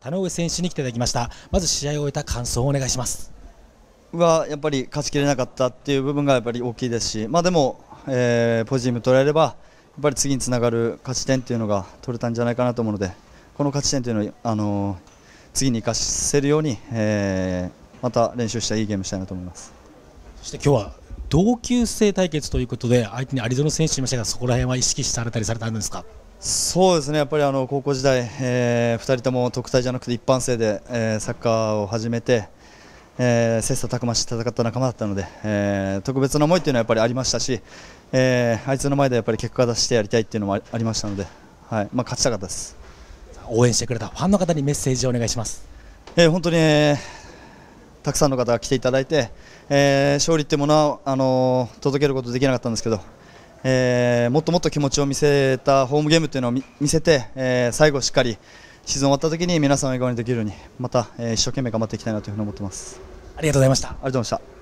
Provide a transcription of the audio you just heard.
田上選手に来ていただきましたまず試合を終えた感想をお願いしますはやっぱり勝ちきれなかったっていう部分がやっぱり大きいですしまあでも、えー、ポジティブ捉えればやっぱり次につながる勝ち点っていうのが取れたんじゃないかなと思うのでこの勝ち点というのを、あのー、次に活かせるように、えー、また練習したいいゲームしたいなと思いますそして今日は同級生対決ということで相手にアリゾナ選手いましたがそこら辺は意識されたりされたんですかそうですねやっぱりあの高校時代、えー、2人とも特待じゃなくて一般生で、えー、サッカーを始めて、えー、切磋琢磨して戦った仲間だったので、えー、特別な思いというのはやっぱりありましたし、えー、あいつの前でやっぱり結果を出してやりたいというのもありましたので、はいまあ、勝ちたかったです応援してくれたファンの方にメッセージをお願いします。えー、本当に、えー、たくさんの方が来ていただいて、えー、勝利ってものはあのー、届けることできなかったんですけど、えー、もっともっと気持ちを見せたホームゲームというのを見せて、えー、最後しっかりシーズン終わった時に皆さんを笑顔にできるようにまた、えー、一生懸命頑張っていきたいなというふうに思ってますありがとうございましたありがとうございました